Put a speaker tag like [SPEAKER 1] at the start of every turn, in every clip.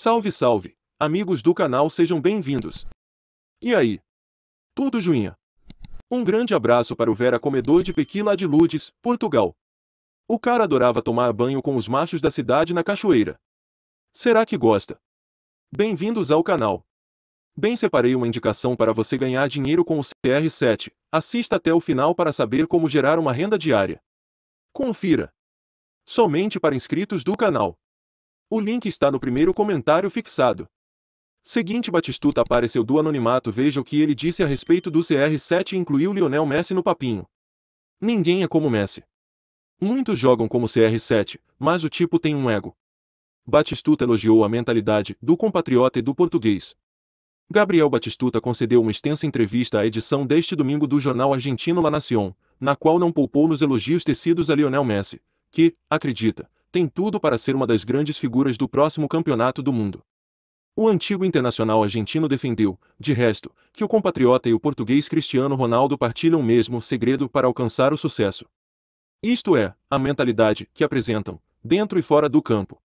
[SPEAKER 1] Salve, salve! Amigos do canal, sejam bem-vindos! E aí? Tudo joinha? Um grande abraço para o Vera comedor de Pequila lá de Ludes, Portugal. O cara adorava tomar banho com os machos da cidade na cachoeira. Será que gosta? Bem-vindos ao canal. Bem separei uma indicação para você ganhar dinheiro com o CR7. Assista até o final para saber como gerar uma renda diária. Confira. Somente para inscritos do canal. O link está no primeiro comentário fixado. Seguinte Batistuta apareceu do anonimato veja o que ele disse a respeito do CR7 e incluiu Lionel Messi no papinho. Ninguém é como Messi. Muitos jogam como CR7, mas o tipo tem um ego. Batistuta elogiou a mentalidade do compatriota e do português. Gabriel Batistuta concedeu uma extensa entrevista à edição deste domingo do jornal argentino La Nación, na qual não poupou nos elogios tecidos a Lionel Messi, que, acredita, tem tudo para ser uma das grandes figuras do próximo Campeonato do Mundo. O antigo internacional argentino defendeu, de resto, que o compatriota e o português Cristiano Ronaldo partilham o mesmo segredo para alcançar o sucesso. Isto é, a mentalidade que apresentam, dentro e fora do campo.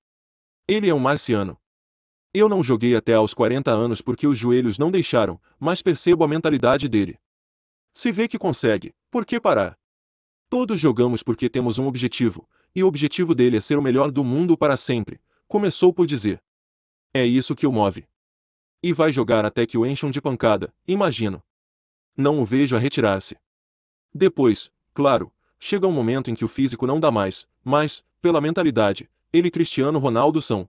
[SPEAKER 1] Ele é um marciano. Eu não joguei até aos 40 anos porque os joelhos não deixaram, mas percebo a mentalidade dele. Se vê que consegue, por que parar? Todos jogamos porque temos um objetivo, e o objetivo dele é ser o melhor do mundo para sempre, começou por dizer. É isso que o move. E vai jogar até que o encham de pancada, imagino. Não o vejo a retirar-se. Depois, claro, chega um momento em que o físico não dá mais, mas, pela mentalidade, ele e Cristiano Ronaldo são.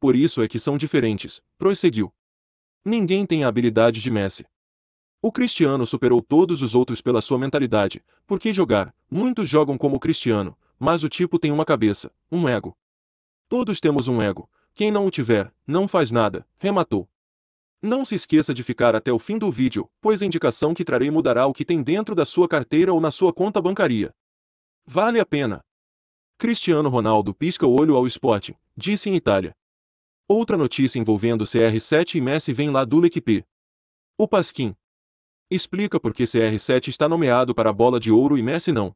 [SPEAKER 1] Por isso é que são diferentes, prosseguiu. Ninguém tem a habilidade de Messi. O Cristiano superou todos os outros pela sua mentalidade, porque jogar, muitos jogam como o Cristiano, mas o tipo tem uma cabeça, um ego. Todos temos um ego. Quem não o tiver, não faz nada, rematou. Não se esqueça de ficar até o fim do vídeo, pois a indicação que trarei mudará o que tem dentro da sua carteira ou na sua conta bancária. Vale a pena. Cristiano Ronaldo pisca o olho ao esporte, disse em Itália. Outra notícia envolvendo CR7 e Messi vem lá do L'Equipe. O Pasquim explica por que CR7 está nomeado para a bola de ouro e Messi não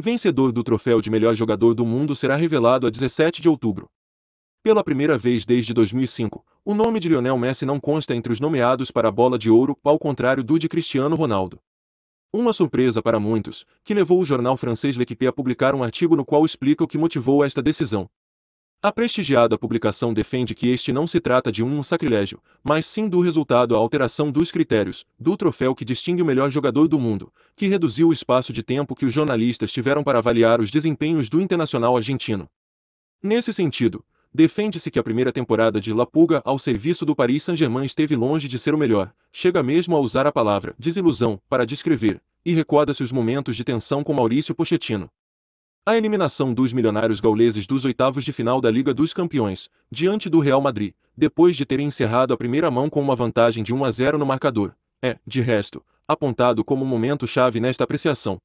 [SPEAKER 1] vencedor do troféu de melhor jogador do mundo será revelado a 17 de outubro. Pela primeira vez desde 2005, o nome de Lionel Messi não consta entre os nomeados para a Bola de Ouro, ao contrário do de Cristiano Ronaldo. Uma surpresa para muitos, que levou o jornal francês L'Equipe a publicar um artigo no qual explica o que motivou esta decisão. A prestigiada publicação defende que este não se trata de um sacrilégio, mas sim do resultado à alteração dos critérios, do troféu que distingue o melhor jogador do mundo, que reduziu o espaço de tempo que os jornalistas tiveram para avaliar os desempenhos do internacional argentino. Nesse sentido, defende-se que a primeira temporada de La Puga ao serviço do Paris Saint-Germain esteve longe de ser o melhor, chega mesmo a usar a palavra desilusão para descrever, e recorda-se os momentos de tensão com Maurício Pochettino. A eliminação dos milionários gauleses dos oitavos de final da Liga dos Campeões, diante do Real Madrid, depois de terem encerrado a primeira mão com uma vantagem de 1 a 0 no marcador, é, de resto, apontado como um momento-chave nesta apreciação.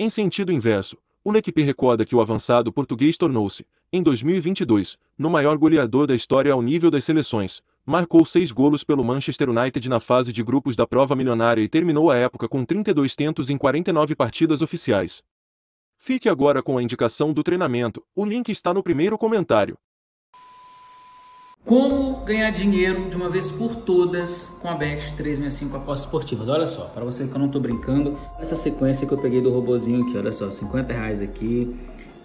[SPEAKER 1] Em sentido inverso, o L'Equipe recorda que o avançado português tornou-se, em 2022, no maior goleador da história ao nível das seleções, marcou seis golos pelo Manchester United na fase de grupos da prova milionária e terminou a época com 32 tentos em 49 partidas oficiais. Fique agora com a indicação do treinamento. O link está no primeiro comentário.
[SPEAKER 2] Como ganhar dinheiro de uma vez por todas com a Bet 365 Apostas Esportivas? Olha só, para você que eu não estou brincando, essa sequência que eu peguei do robozinho aqui, olha só, 50 reais aqui,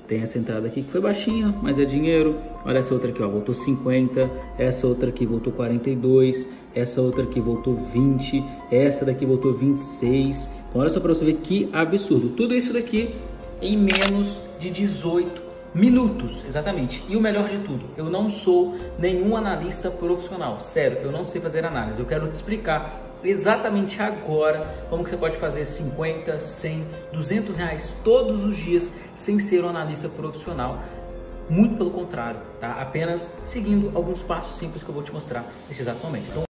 [SPEAKER 2] tem essa entrada aqui que foi baixinha, mas é dinheiro. Olha essa outra aqui, ó, voltou 50. Essa outra aqui voltou 42. Essa outra aqui voltou 20. Essa daqui voltou 26. Então, olha só para você ver que absurdo. Tudo isso daqui em menos de 18 minutos, exatamente. E o melhor de tudo, eu não sou nenhum analista profissional, sério, eu não sei fazer análise. Eu quero te explicar exatamente agora como que você pode fazer 50, 100, 200 reais todos os dias sem ser um analista profissional. Muito pelo contrário, tá? Apenas seguindo alguns passos simples que eu vou te mostrar nesse exato momento. Então,